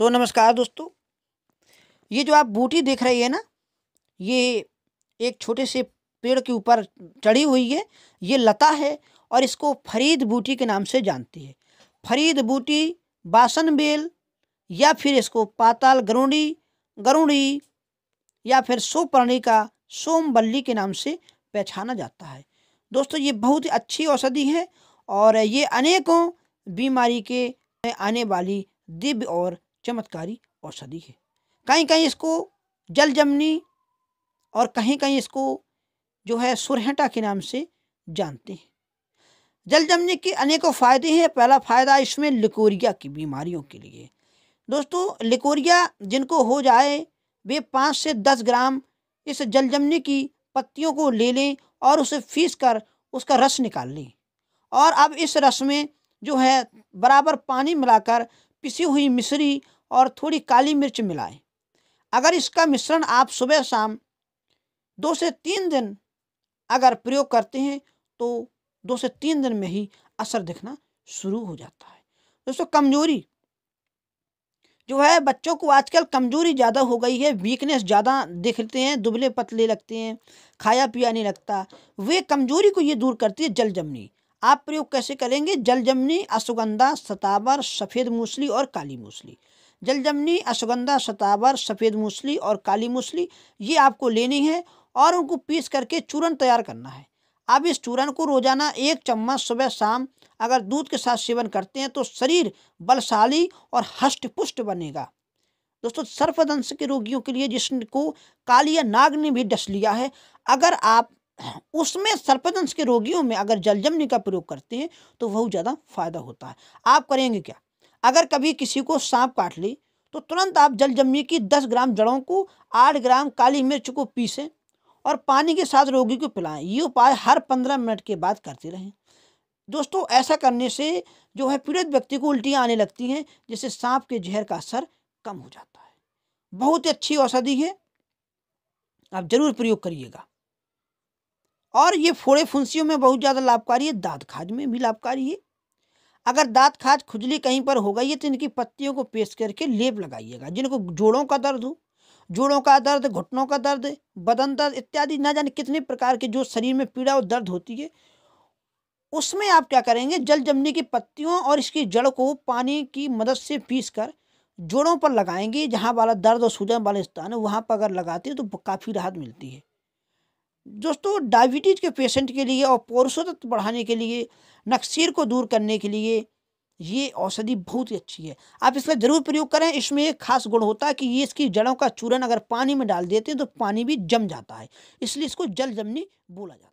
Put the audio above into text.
तो नमस्कार दोस्तों ये जो आप बूटी देख रही है ना ये एक छोटे से पेड़ के ऊपर चढ़ी हुई है ये लता है और इसको फरीद बूटी के नाम से जानती है फरीद बूटी बासन बेल या फिर इसको पाताल गरुड़ी गरुड़ी या फिर सोपर्णी का सोमबल्ली के नाम से पहचाना जाता है दोस्तों ये बहुत ही अच्छी औषधि है और ये अनेकों बीमारी के आने वाली दिव्य और चमत्कारी औषधि है कहीं कहीं इसको जल जमनी और कहीं कहीं इसको जो है सुरहटा के नाम से जानते हैं जल जमने के अनेकों फ़ायदे हैं पहला फ़ायदा इसमें लिकोरिया की बीमारियों के लिए दोस्तों लिकोरिया जिनको हो जाए वे पाँच से दस ग्राम इस जल जमने की पत्तियों को ले लें और उसे फीस कर उसका रस निकाल लें और अब इस रस में जो है बराबर पानी मिलाकर पिसी हुई मिश्री और थोड़ी काली मिर्च मिलाएं अगर इसका मिश्रण आप सुबह शाम दो से तीन दिन अगर प्रयोग करते हैं तो दो से तीन दिन में ही असर दिखना शुरू हो जाता है दोस्तों कमजोरी जो है बच्चों को आजकल कमजोरी ज़्यादा हो गई है वीकनेस ज़्यादा दिखते हैं दुबले पतले लगते हैं खाया पिया नहीं लगता वे कमजोरी को ये दूर करती है जल जमनी आप प्रयोग कैसे करेंगे जल जमनी असुगंधा सतावर सफ़ेद मूसली और काली मूसली जलजमनी अश्वगंधा सतावर सफ़ेद मूसली और काली मूसली ये आपको लेनी है और उनको पीस करके चूरन तैयार करना है आप इस चूरन को रोज़ाना एक चम्मच सुबह शाम अगर दूध के साथ सेवन करते हैं तो शरीर बलशाली और हष्ट पुष्ट बनेगा दोस्तों सर्पदंश के रोगियों के लिए जिसको काली या नाग ने भी डस लिया है अगर आप उसमें सर्पदंश के रोगियों में अगर जलजमनी का प्रयोग करते हैं तो बहुत ज़्यादा फायदा होता है आप करेंगे क्या अगर कभी किसी को सांप काट ली तो तुरंत आप जल जमी की दस ग्राम जड़ों को आठ ग्राम काली मिर्च को पीसें और पानी के साथ रोगी को पिलाएं ये उपाय हर पंद्रह मिनट के बाद करते रहें दोस्तों ऐसा करने से जो है पीड़ित व्यक्ति को उल्टियाँ आने लगती हैं जिससे सांप के जहर का असर कम हो जाता है बहुत ही अच्छी औषधि है आप जरूर प्रयोग करिएगा और ये फोड़े फुंसियों में बहुत ज़्यादा लाभकारी है दाँत खाज में भी लाभकारी है अगर दांत खाज खुजली कहीं पर हो गई है तो इनकी पत्तियों को पेश करके लेप लगाइएगा जिनको जोड़ों का दर्द हो जोड़ों का दर्द घुटनों का दर्द बदन दर्द इत्यादि ना जाने कितने प्रकार के जो शरीर में पीड़ा और दर्द होती है उसमें आप क्या करेंगे जल जमने की पत्तियों और इसकी जड़ को पानी की मदद से पीस कर जोड़ों पर लगाएंगे जहाँ वाला दर्द और सूजन वाले स्थान है वहाँ पर अगर लगाते हैं तो काफ़ी राहत मिलती है दोस्तों डायबिटीज़ के पेशेंट के लिए और तत्व बढ़ाने के लिए नक्सीर को दूर करने के लिए ये औषधि बहुत ही अच्छी है आप इसका ज़रूर प्रयोग करें इसमें एक खास गुण होता है कि ये इसकी जड़ों का चूरन अगर पानी में डाल देते हैं तो पानी भी जम जाता है इसलिए इसको जल जमनी बोला जाता है